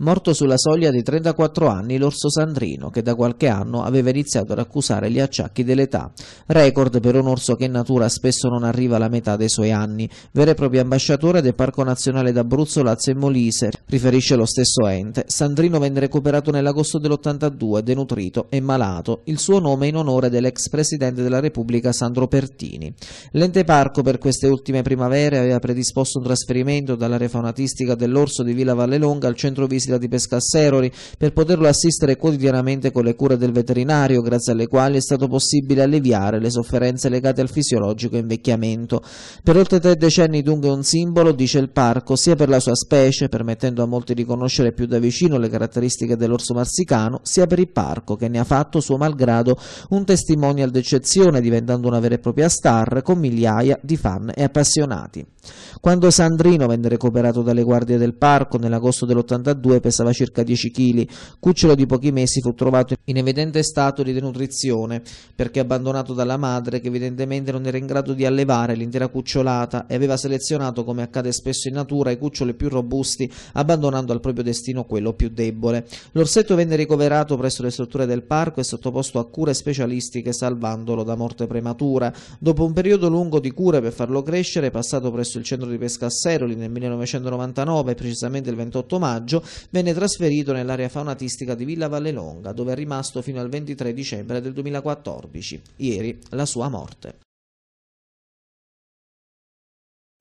Morto sulla soglia di 34 anni l'orso sandrino, che da qualche anno aveva iniziato ad accusare gli acciacchi dell'età, record per un orso che in natura spesso non arriva alla metà dei suoi anni, vero e proprio ambasciatore del Parco Nazionale d'Abruzzo, Lazio e Molise, riferisce lo stesso ente. Sandrino venne recuperato nell'agosto dell'82, denutrito e malato, il suo nome in onore dell'ex presidente della Repubblica Sandro Pertini. L'ente parco per queste ultime primavere aveva predisposto un trasferimento dall'area faunatistica dell'orso di Villa Vallelonga al centro visitato visita di Pescasseroli per poterlo assistere quotidianamente con le cure del veterinario, grazie alle quali è stato possibile alleviare le sofferenze legate al fisiologico invecchiamento. Per oltre tre decenni dunque un simbolo, dice il parco, sia per la sua specie, permettendo a molti di conoscere più da vicino le caratteristiche dell'orso marsicano, sia per il parco, che ne ha fatto, suo malgrado, un testimonial d'eccezione, diventando una vera e propria star, con migliaia di fan e appassionati. Quando Sandrino venne recuperato dalle guardie del parco nell'agosto dell'82, 2 pesava circa 10 kg. Cucciolo di pochi mesi fu trovato in evidente stato di denutrizione perché abbandonato dalla madre che evidentemente non era in grado di allevare l'intera cucciolata e aveva selezionato, come accade spesso in natura, i cuccioli più robusti abbandonando al proprio destino quello più debole. L'orsetto venne ricoverato presso le strutture del parco e sottoposto a cure specialistiche salvandolo da morte prematura. Dopo un periodo lungo di cure per farlo crescere, passato presso il centro di pesca a Seroli nel 1999, precisamente il 28 maggio, venne trasferito nell'area faunatistica di Villa Vallelonga, dove è rimasto fino al 23 dicembre del 2014, ieri la sua morte.